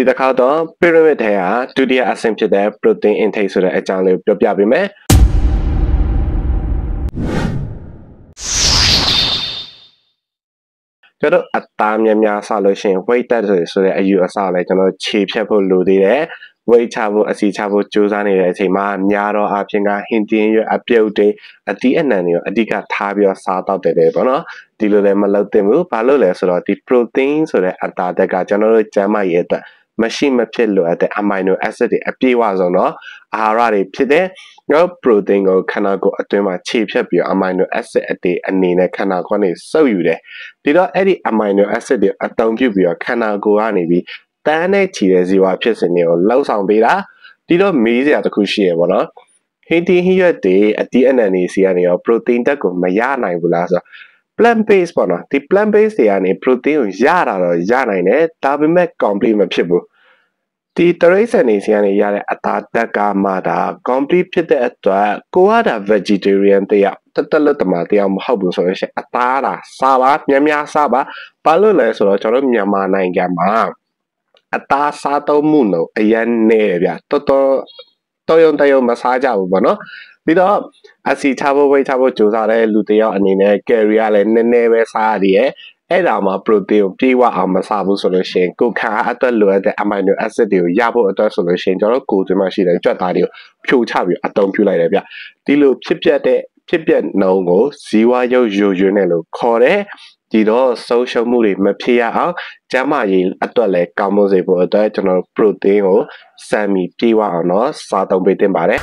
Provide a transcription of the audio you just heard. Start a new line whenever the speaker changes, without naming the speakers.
ဒီတစ်ခါတော့ pyramid ထဲဟာဒုတိယအဆင့်ဖြစ်တဲ့ protein intake ဆိုတဲ့အကြောင်းလေးကိုပြောပြပေးမယ်ကျွန်တော်အသားများများဆလို့ရှိရင် weight တက်ဆိုတဲ့အယူအဆလည်းကျွန်တော်ခြေဖြတ်ဖို့လိုသေးတယ် weight ချဖို့အစီချဖို့ကြိုးစားနေတဲ့အချိန်မှာများတော့အပြင်ကဟင်တင်ရွအပြုတ်တွေအတီးအနှံတွေကိုအဓိကထားပြီးတော့စားတော့တယ်ပဲပေါ့နော်ဒီလိုလည်းမလုပ်သင့်ဘူးဘာလို့လဲဆိုတော့ဒီ protein ဆိုတဲ့အသားဓာတ်ကကျွန်တော်တို့ကျန်းမာရေးအတွက်မရှိမဖြစ်လိုအပ်တဲ့ amino acid တွေအပြည့်ဝဆုံးတော့အာဟာရတွေဖြစ်တဲ့နော် protein ကိုခန္ဓာကိုယ်အတွင်းမှာခြေဖြတ်ပြီး amino acid အတေအနေနဲ့ခန္ဓာကိုယ်ကနေစုပ်ယူတယ်ဒီတော့အဲ့ဒီ amino acid တွေအသုံးပြုပြီးတော့ခန္ဓာကိုယ်ကနေပြီးတန်းနဲ့ခြေတဲ့ဇီဝဖြစ်စဉ်တွေကိုလှုပ်ဆောင်ပေးတာဒီတော့မေးစရာတစ်ခုရှိရပါတော့ဟင်းတင်းဟင်းရွက်တွေအတီးအနှံတွေစီကနေရော protein တက်ကိုမရနိုင်ဘူးလားဆိုတော့ plant based ပေါ့နော်ဒီ plant based တွေကနေ protein ကိုရတာတော့ရနိုင်တယ်ဒါပေမဲ့ complete မဖြစ်ဘူးဒီတရိတ်ဆန်နေစီကနေရတဲ့အသားဓာတ်ကမှဒါ complete ဖြစ်တဲ့အတွက်ကိုကဒါ vegetarian တယောက်တက်တက်လက်တမတယောက်မဟုတ်ဘူးဆိုလို့ရှိရင်အသားဒါစားပါများများစားပါဘာလို့လဲဆိုတော့ကျွန်တော်မြန်မာနိုင်ငံမှာအသားစားသုံးမှုနှုန်းအရန်နေတယ်ဗျတော်တော်တော်ရုံတရုံမစားကြဘူးပေါ့နော်ပြီးတော့အစီချဖို့ဝိတ်ချဖို့ကြိုးစားတဲ့လူတယောက်အနေနဲ့ carry ကလည်းနည်းနည်းပဲစားရတယ်အဲ့ဒါမှာ protein ကိုပြေဝအောင်မစားဘူးဆိုလို့ရှိရင်ကိုခါအတွက်လိုအပ်တဲ့ amino acid တွေကိုရဖို့အတွက်ဆိုလို့ရှိရင်ကျွန်တော်ကိုယ်တွင်မှရှိတဲ့ကြွက်သားတွေကိုဖြိုချပြီးအသုံးပြုလိုက်တယ်ဗျဒီလိုဖြစ်ပျက်တဲ့ဖြစ်ပျက်နှုံကိုဇီဝရုပ်ယိုယွင်းတယ်လို့ခေါ်တယ်ဒီတော့ဆုံးရှုံးမှုတွေမဖြစ်ရအောင်ကျန်းမာရေးအတွက်လည်းကောင်းမွန်စေဖို့အတွက်ကျွန်တော် protein ကိုစံမီပြေဝအောင်တော့စားသုံးပေးတင်ပါတယ်